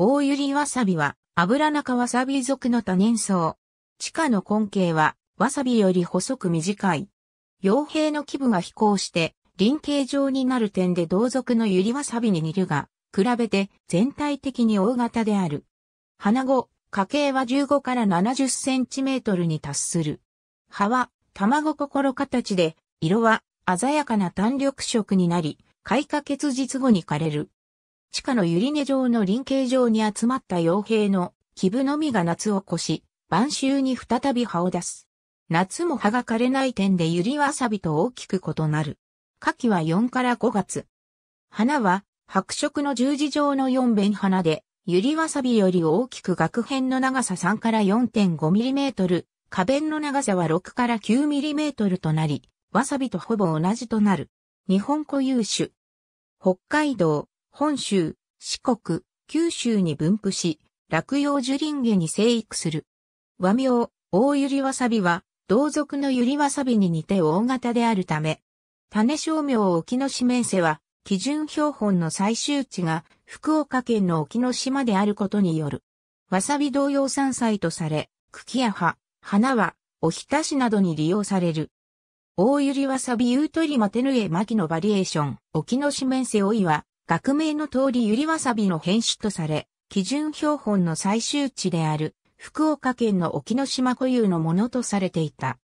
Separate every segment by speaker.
Speaker 1: 大ゆりわさびは、油中わさび属の多年草。地下の根茎は、わさびより細く短い。傭兵の基部が飛行して、輪形状になる点で同属のゆりわさびに似るが、比べて全体的に大型である。花後、花径は15から70センチメートルに達する。葉は、卵心形で、色は鮮やかな単緑色になり、開花結実後に枯れる。地下のユリ根状の林形状に集まった傭兵の気部のみが夏を越し、晩秋に再び葉を出す。夏も葉が枯れない点でユリわさびと大きく異なる。夏季は4から5月。花は白色の十字状の四弁花で、ユリわさびより大きく額辺の長さ3から 4.5mm、花弁の長さは6から 9mm となり、わさびとほぼ同じとなる。日本固有種。北海道、本州、四国、九州に分布し、落葉樹林下に生育する。和名、大ゆりわさびは、同族のゆりわさびに似て大型であるため、種商名沖野市面瀬は、基準標本の最終値が福岡県の沖野島であることによる。わさび同様山菜とされ、茎や葉、花は、おひたしなどに利用される。大ゆりわさびゆうとりまてぬえまきのバリエーション、沖野市面瀬おいは、学名の通りゆりわさびの変種とされ、基準標本の最終値である福岡県の沖ノ島固有のものとされていた。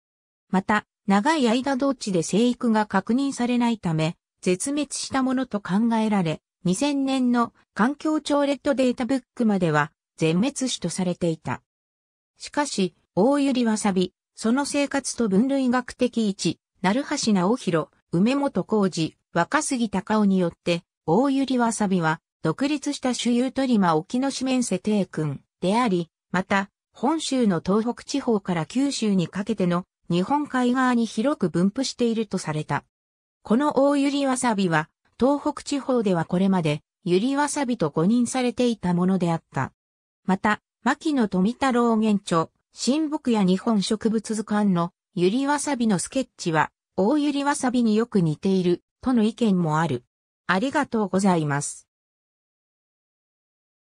Speaker 1: また、長い間同地で生育が確認されないため、絶滅したものと考えられ、2000年の環境庁レッドデータブックまでは全滅種とされていた。しかし、大ゆりわさび、その生活と分類学的位置、鳴橋直弘、梅本浩二、若杉隆夫によって、大百合わさびは、独立した主有取間沖の四面瀬帝君であり、また、本州の東北地方から九州にかけての日本海側に広く分布しているとされた。この大百合わさびは、東北地方ではこれまで、ゆりわさびと誤認されていたものであった。また、牧野富太郎原著、新木や日本植物図鑑のゆりわさびのスケッチは、大ゆりわさびによく似ている、との意見もある。ありがとうございます。